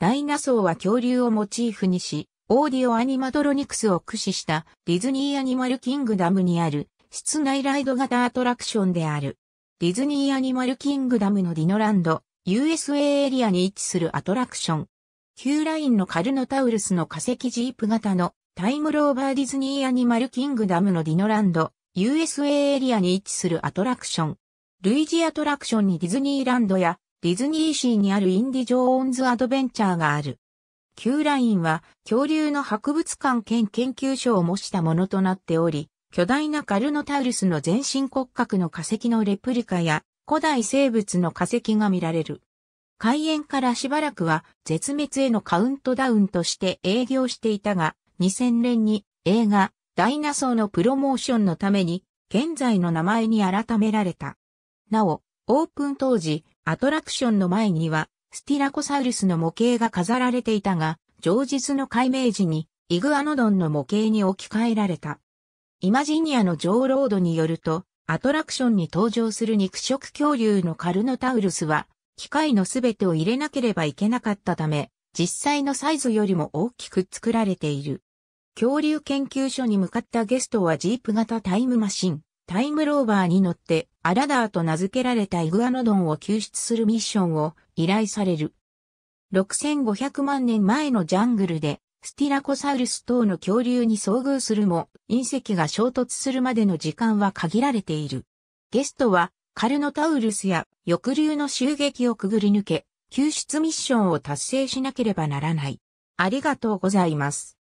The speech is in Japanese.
ダイナソーは恐竜をモチーフにし、オーディオアニマトロニクスを駆使したディズニーアニマルキングダムにある室内ライド型アトラクションである。ディズニーアニマルキングダムのディノランド、USA エリアに位置するアトラクション。旧ラインのカルノタウルスの化石ジープ型のタイムローバーディズニーアニマルキングダムのディノランド、USA エリアに位置するアトラクション。類似アトラクションにディズニーランドやディズニーシーにあるインディ・ジョーンズ・アドベンチャーがある。旧ラインは恐竜の博物館兼研究所を模したものとなっており、巨大なカルノタウルスの全身骨格の化石のレプリカや古代生物の化石が見られる。開園からしばらくは絶滅へのカウントダウンとして営業していたが、2000年に映画ダイナソーのプロモーションのために現在の名前に改められた。なお、オープン当時、アトラクションの前には、スティラコサウルスの模型が飾られていたが、上日の解明時に、イグアノドンの模型に置き換えられた。イマジニアのーロードによると、アトラクションに登場する肉食恐竜のカルノタウルスは、機械のすべてを入れなければいけなかったため、実際のサイズよりも大きく作られている。恐竜研究所に向かったゲストはジープ型タイムマシン、タイムローバーに乗って、アラダーと名付けられたイグアノドンを救出するミッションを依頼される。6500万年前のジャングルで、スティラコサウルス等の恐竜に遭遇するも、隕石が衝突するまでの時間は限られている。ゲストは、カルノタウルスや翼竜の襲撃をくぐり抜け、救出ミッションを達成しなければならない。ありがとうございます。